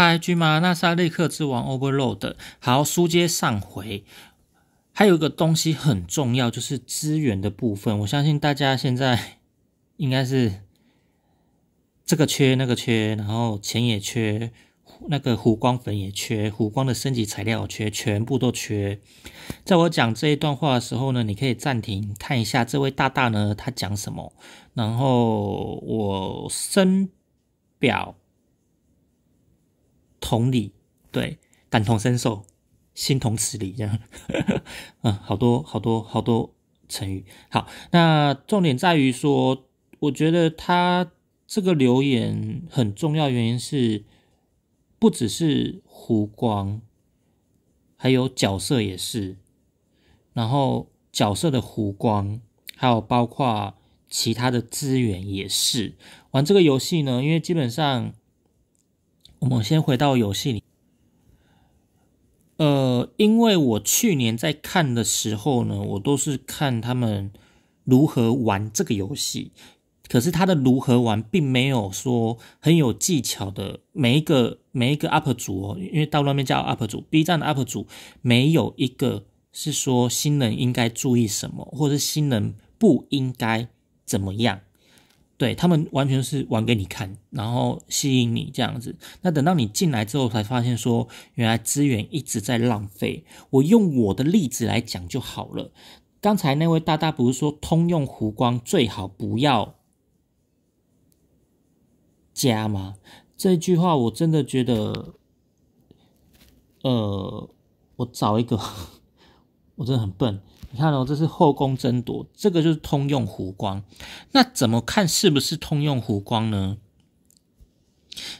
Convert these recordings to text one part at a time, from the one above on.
嗨，巨马纳萨力克之王 Overload。好，书接上回，还有一个东西很重要，就是资源的部分。我相信大家现在应该是这个缺那个缺，然后钱也缺，那个湖光粉也缺，湖光的升级材料缺，全部都缺。在我讲这一段话的时候呢，你可以暂停看一下这位大大呢他讲什么，然后我深表。同理，对，感同身受，心同此理，这样，嗯，好多好多好多成语。好，那重点在于说，我觉得他这个留言很重要，原因是不只是湖光，还有角色也是，然后角色的湖光，还有包括其他的资源也是。玩这个游戏呢，因为基本上。我们先回到游戏里，呃，因为我去年在看的时候呢，我都是看他们如何玩这个游戏，可是他的如何玩并没有说很有技巧的，每一个每一个 UP 主哦，因为大陆那边叫 UP 主，B 站的 UP 主没有一个是说新人应该注意什么，或者是新人不应该怎么样。对他们完全是玩给你看，然后吸引你这样子。那等到你进来之后，才发现说原来资源一直在浪费。我用我的例子来讲就好了。刚才那位大大不是说通用湖光最好不要加吗？这句话我真的觉得，呃，我找一个，我真的很笨。你看哦，这是后宫争夺，这个就是通用湖光。那怎么看是不是通用湖光呢？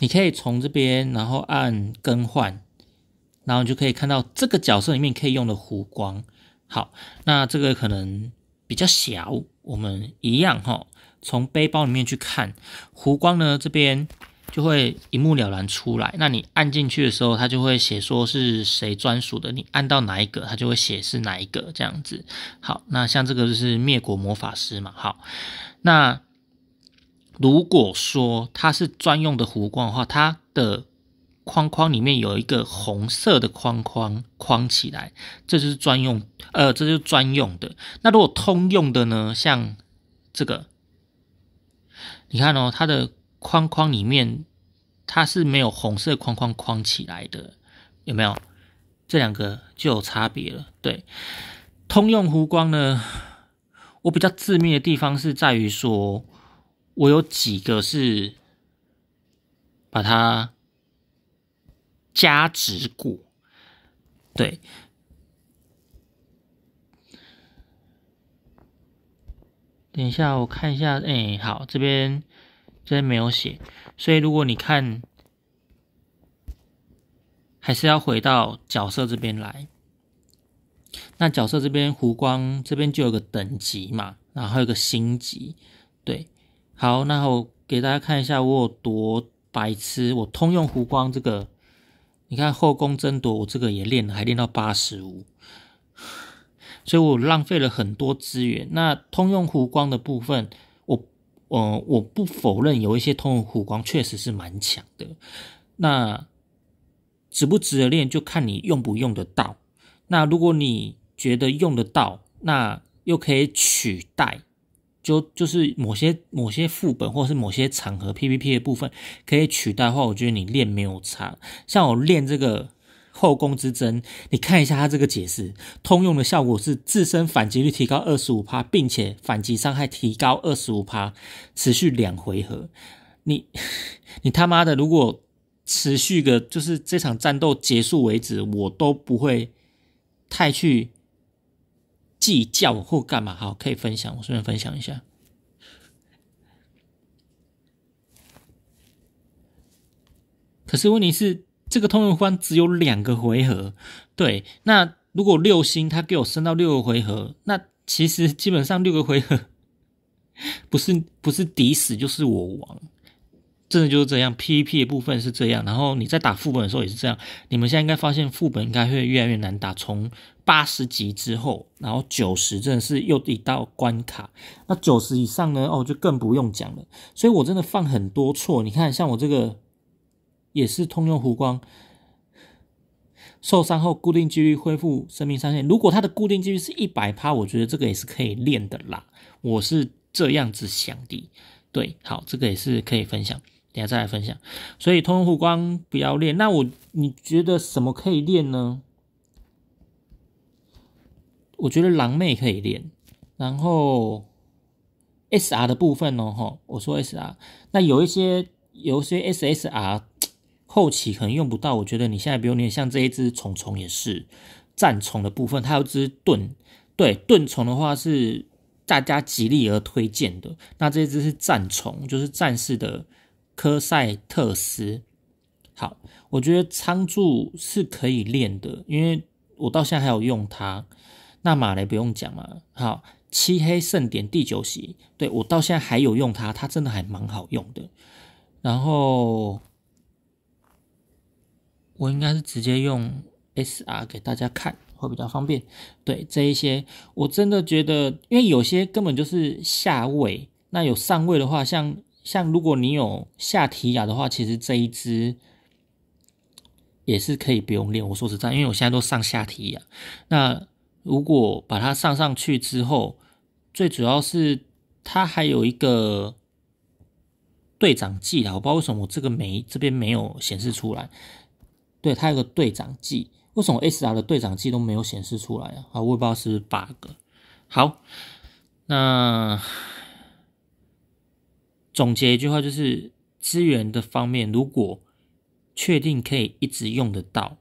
你可以从这边，然后按更换，然后你就可以看到这个角色里面可以用的湖光。好，那这个可能比较小，我们一样哈，从背包里面去看湖光呢，这边。就会一目了然出来。那你按进去的时候，它就会写说是谁专属的。你按到哪一个，它就会写是哪一个这样子。好，那像这个就是灭国魔法师嘛。好，那如果说它是专用的弧光的话，它的框框里面有一个红色的框框框起来，这就是专用，呃，这就专用的。那如果通用的呢？像这个，你看哦，它的。框框里面，它是没有红色框框框起来的，有没有？这两个就有差别了。对，通用弧光呢，我比较致命的地方是在于说，我有几个是把它加值过。对，等一下我看一下，哎，好，这边。这边没有写，所以如果你看，还是要回到角色这边来。那角色这边湖光这边就有个等级嘛，然后有个星级。对，好，那我给大家看一下，我有多白痴。我通用湖光这个，你看后宫争夺，我这个也练，还练到八十五，所以我浪费了很多资源。那通用湖光的部分。嗯，我不否认有一些通用护光确实是蛮强的，那值不值得练就看你用不用得到。那如果你觉得用得到，那又可以取代，就就是某些某些副本或是某些场合 PVP 的部分可以取代的话，我觉得你练没有差。像我练这个。后宫之争，你看一下他这个解释，通用的效果是自身反击率提高二十五%，并且反击伤害提高二十五%，持续两回合。你 你他妈的，如果持续个就是这场战斗结束为止，我都不会太去计较或干嘛。好，可以分享，我顺便分享一下。可是问题是。这个通用关只有两个回合，对。那如果六星它给我升到六个回合，那其实基本上六个回合 不是不是敌死就是我亡，真的就是这样。PVP 的部分是这样，然后你在打副本的时候也是这样。你们现在应该发现副本应该会越来越难打，从八十级之后，然后九十真的是又一道关卡。那九十以上呢？哦，就更不用讲了。所以我真的犯很多错。你看，像我这个。也是通用弧光受伤后固定几率恢复生命上限，如果它的固定几率是一百趴，我觉得这个也是可以练的啦。我是这样子想的，对，好，这个也是可以分享，等下再来分享。所以通用弧光不要练，那我你觉得什么可以练呢？我觉得狼妹可以练，然后 S R 的部分哦，哈，我说 S R，那有一些有一些 S S R。后期可能用不到，我觉得你现在比如你像这一只虫虫也是战虫的部分，它有只盾，对盾虫的话是大家极力而推荐的。那这一只是战虫，就是战士的科塞特斯。好，我觉得仓柱是可以练的，因为我到现在还有用它。那马雷不用讲嘛，好，漆黑盛典第九席，对我到现在还有用它，它真的还蛮好用的。然后。我应该是直接用 S R 给大家看会比较方便。对这一些，我真的觉得，因为有些根本就是下位，那有上位的话，像像如果你有下提亚的话，其实这一支也是可以不用练。我说实在，因为我现在都上下提亚。那如果把它上上去之后，最主要是它还有一个队长技啊，我不知道为什么我这个没这边没有显示出来。对，它有个队长记，为什么 s r 的队长记都没有显示出来啊？啊，我也不知道是不是 bug。好，那总结一句话就是：资源的方面，如果确定可以一直用得到，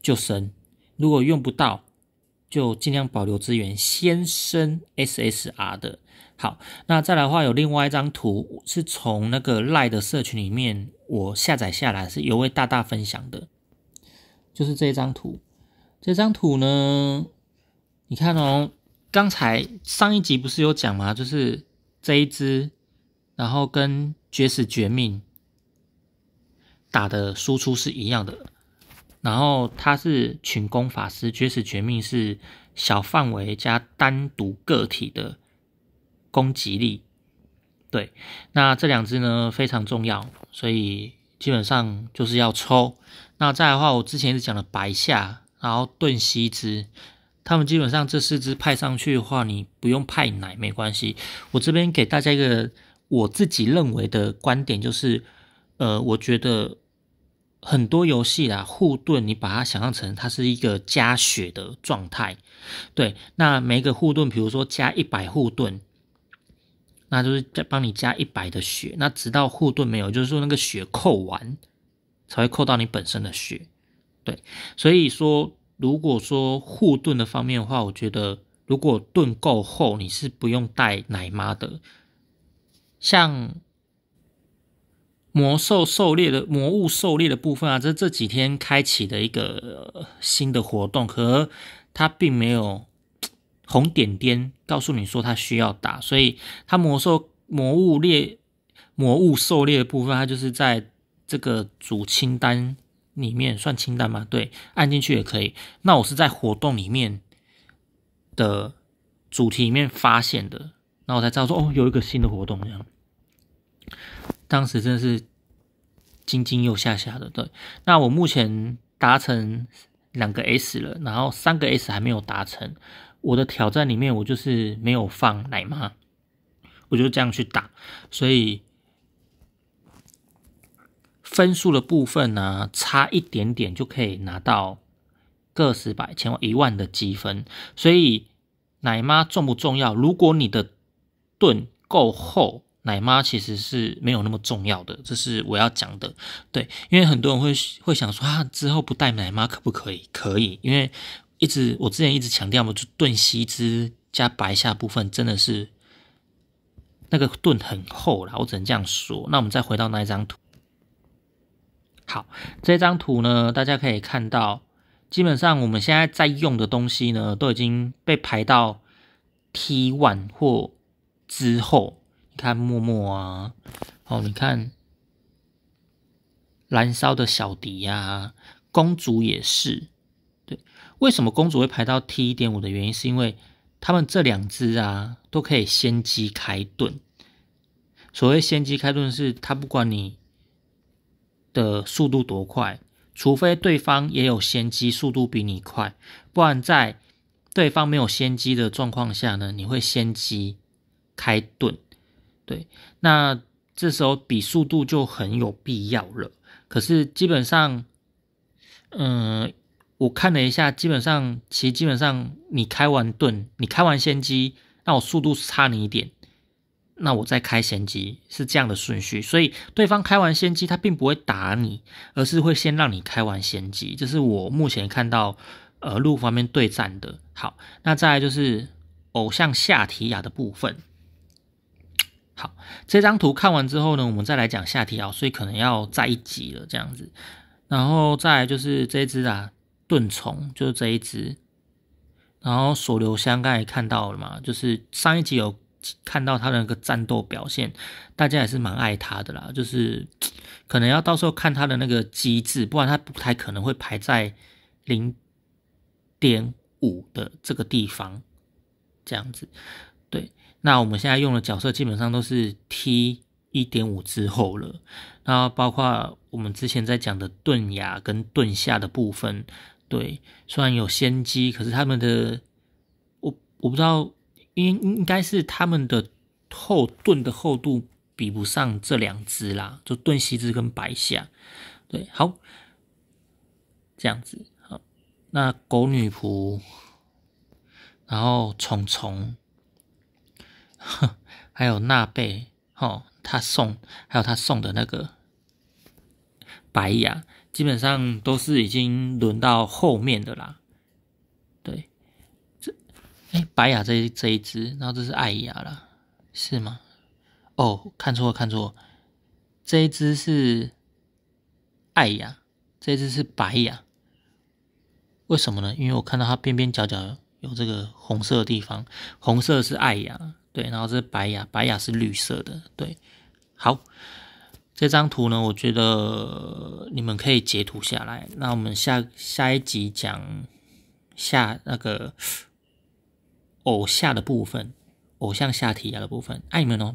就升；如果用不到，就尽量保留资源，先升 SSR 的。好，那再来的话，有另外一张图是从那个赖的社群里面。我下载下来是有位大大分享的，就是这张图。这张图呢，你看哦，刚才上一集不是有讲吗？就是这一只，然后跟绝死绝命打的输出是一样的。然后它是群攻法师，绝死绝命是小范围加单独个体的攻击力。对，那这两只呢非常重要。所以基本上就是要抽。那再的话，我之前一直讲的白下，然后盾西之，他们基本上这四只派上去的话，你不用派奶没关系。我这边给大家一个我自己认为的观点，就是，呃，我觉得很多游戏啦，护盾，你把它想象成它是一个加血的状态。对，那每个护盾，比如说加一百护盾。那就是再帮你加一百的血，那直到护盾没有，就是说那个血扣完才会扣到你本身的血。对，所以说如果说护盾的方面的话，我觉得如果盾够厚，你是不用带奶妈的。像魔兽狩猎的魔物狩猎的部分啊，这这几天开启的一个新的活动，和它并没有。红点点告诉你说他需要打，所以他魔兽魔物猎魔物狩猎的部分，它就是在这个主清单里面算清单吗？对，按进去也可以。那我是在活动里面的主题里面发现的，然后才知道说哦，有一个新的活动这样。当时真的是惊惊又吓吓的。对，那我目前达成两个 S 了，然后三个 S 还没有达成。我的挑战里面，我就是没有放奶妈，我就这样去打，所以分数的部分呢，差一点点就可以拿到个十百千万一万的积分。所以奶妈重不重要？如果你的盾够厚，奶妈其实是没有那么重要的，这是我要讲的。对，因为很多人会会想说，啊，之后不带奶妈可不可以？可以，因为。一直我之前一直强调嘛，就盾西之加白下部分真的是那个盾很厚了，我只能这样说。那我们再回到那一张图，好，这张图呢，大家可以看到，基本上我们现在在用的东西呢，都已经被排到 T one 或之后。你看默默啊，哦，你看燃烧的小迪呀，公主也是。对，为什么公主会排到 T 一点五的原因，是因为他们这两只啊，都可以先机开盾。所谓先机开盾，是他不管你，的速度多快，除非对方也有先机，速度比你快，不然在对方没有先机的状况下呢，你会先机开盾。对，那这时候比速度就很有必要了。可是基本上，嗯。我看了一下，基本上其实基本上你开完盾，你开完先机，那我速度差你一点，那我再开先机是这样的顺序，所以对方开完先机，他并不会打你，而是会先让你开完先机。这是我目前看到呃路方面对战的。好，那再就是偶像夏提亚的部分。好，这张图看完之后呢，我们再来讲夏提亚，所以可能要再一集了这样子。然后再就是这只啊。盾虫就是这一只，然后锁留香刚才看到了嘛，就是上一集有看到他的那个战斗表现，大家也是蛮爱他的啦，就是可能要到时候看他的那个机制，不然他不太可能会排在零点五的这个地方这样子。对，那我们现在用的角色基本上都是 T 一点五之后了，那包括我们之前在讲的盾牙跟盾下的部分。对，虽然有先机，可是他们的我我不知道，应应该是他们的后盾的厚度比不上这两只啦，就盾西之跟白象。对，好，这样子好，那狗女仆，然后虫虫，哼，还有纳贝，哦，他送，还有他送的那个白牙。基本上都是已经轮到后面的啦，对，这哎白雅这这一只，然后这是艾雅了，是吗？哦，看错看错，这一只是艾雅，这一只是白雅，为什么呢？因为我看到它边边角角有这个红色的地方，红色是艾雅，对，然后这是白雅，白雅是绿色的，对，好。这张图呢，我觉得你们可以截图下来。那我们下下一集讲下那个偶像的部分，偶像下体牙的部分，爱你们哦。